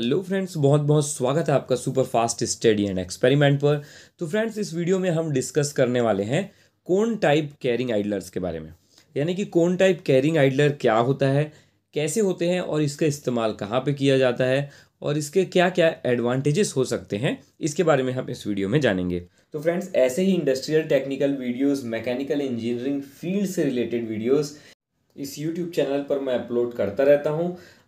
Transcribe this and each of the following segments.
hello friends बहुत बहुत स्वागत है आपका super fast study and experiment पर तो फ्रेंड्स इस वीडियो में हम डिस्कस करने वाले हैं कौन टाइप कैरिंग आइडलर्स के बारे में यानी कि कौन टाइप कैरिंग आइडलर क्या होता है कैसे होते हैं और इसका इस्तेमाल कहाँ पे किया जाता है और इसके क्या क्या एडवांटेजेस हो सकते हैं इसके बारे में हम इस वीडियो में जानेंगे तो फ्रेंड्स ऐसे ही industrial technical videos mechanical engineering field से रिलेटेड वीडियोज़ इस यूट्यूब चैनल पर मैं अपलोड करता रहता हूँ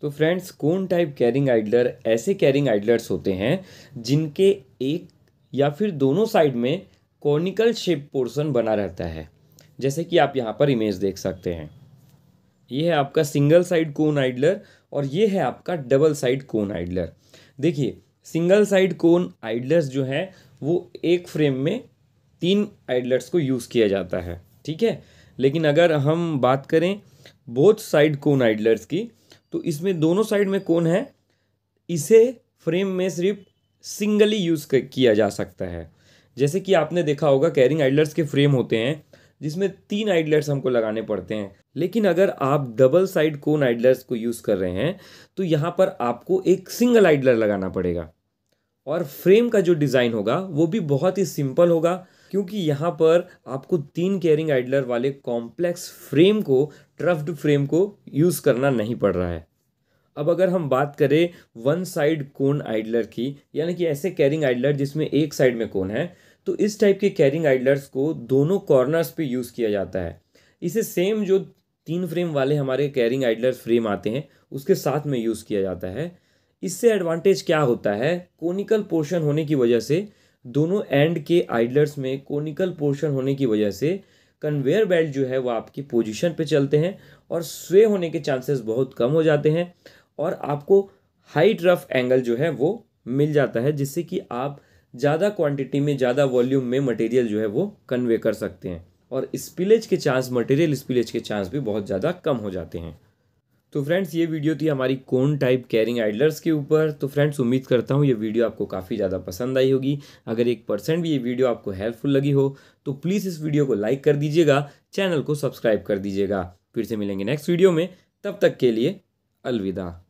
तो फ्रेंड्स कौन टाइप कैरिंग आइडलर ऐसे कैरिंग आइडलर्स होते हैं जिनके एक या फिर दोनों साइड में कॉर्निकल शेप पोर्शन बना रहता है जैसे कि आप यहाँ पर इमेज देख सकते हैं ये है आपका सिंगल साइड कोन आइडलर और ये है आपका डबल साइड कोन आइडलर देखिए सिंगल साइड कोन आइडलर्स जो हैं वो एक फ्रेम में तीन आइडलर्स को यूज़ किया जाता है ठीक है लेकिन अगर हम बात करें बोथ साइड कोन आइडलर्स की तो इसमें दोनों साइड में कौन है इसे फ्रेम में सिर्फ सिंगली यूज़ किया जा सकता है जैसे कि आपने देखा होगा कैरिंग आइडलर्स के फ्रेम होते हैं जिसमें तीन आइडलर्स हमको लगाने पड़ते हैं लेकिन अगर आप डबल साइड कोन आइडलर्स को यूज़ कर रहे हैं तो यहाँ पर आपको एक सिंगल आइडलर लगाना पड़ेगा और फ्रेम का जो डिज़ाइन होगा वो भी बहुत ही सिंपल होगा क्योंकि यहाँ पर आपको तीन कैरिंग आइडलर वाले कॉम्प्लेक्स फ्रेम को ट्रफ्ड फ्रेम को यूज़ करना नहीं पड़ रहा है अब अगर हम बात करें वन साइड कोन आइडलर की यानी कि ऐसे कैरिंग आइडलर जिसमें एक साइड में कोन है तो इस टाइप के कैरिंग आइडलर्स को दोनों कॉर्नर्स पे यूज़ किया जाता है इसे सेम जो तीन फ्रेम वाले हमारे कैरिंग आइडलर फ्रेम आते हैं उसके साथ में यूज़ किया जाता है इससे एडवांटेज क्या होता है कोनिकल पोर्शन होने की वजह से दोनों एंड के आइडलर्स में कोनिकल पोर्शन होने की वजह से कन्वेयर बेल्ट जो है वह आपकी पोजीशन पे चलते हैं और स्वे होने के चांसेस बहुत कम हो जाते हैं और आपको हाइट रफ एंगल जो है वो मिल जाता है जिससे कि आप ज़्यादा क्वांटिटी में ज़्यादा वॉल्यूम में मटेरियल जो है वो कन्वे कर सकते हैं और स्पिलेज के चांस मटेरियल स्पिलेज के चांस भी बहुत ज़्यादा कम हो जाते हैं तो फ्रेंड्स ये वीडियो थी हमारी कौन टाइप कैरिंग आइडलर्स के ऊपर तो फ्रेंड्स उम्मीद करता हूँ ये वीडियो आपको काफ़ी ज़्यादा पसंद आई होगी अगर एक परसेंट भी ये वीडियो आपको हेल्पफुल लगी हो तो प्लीज़ इस वीडियो को लाइक कर दीजिएगा चैनल को सब्सक्राइब कर दीजिएगा फिर से मिलेंगे नेक्स्ट वीडियो में तब तक के लिए अलविदा